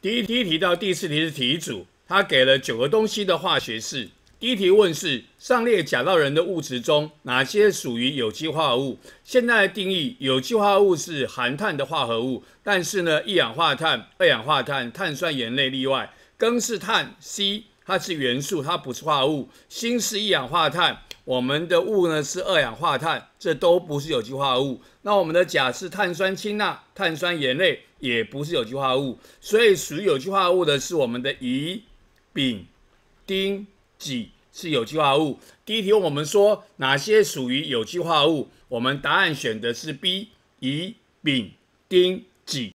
第一第一题到第四题是题主，他给了九个东西的化学式。第一题问是：上列甲到人的物质中，哪些属于有机化合物？现在的定义，有机化合物是含碳的化合物，但是呢，一氧化碳、二氧化碳、碳酸盐类例外。庚是碳 C，它是元素，它不是化合物。锌是一氧化碳。我们的物呢是二氧化碳，这都不是有机化合物。那我们的甲是碳酸氢钠、碳酸盐类，也不是有机化合物。所以属于有机化合物的是我们的乙、丙、丁、己是有机化合物。第一题问我们说哪些属于有机化合物，我们答案选的是 B，乙、丙、丁、己。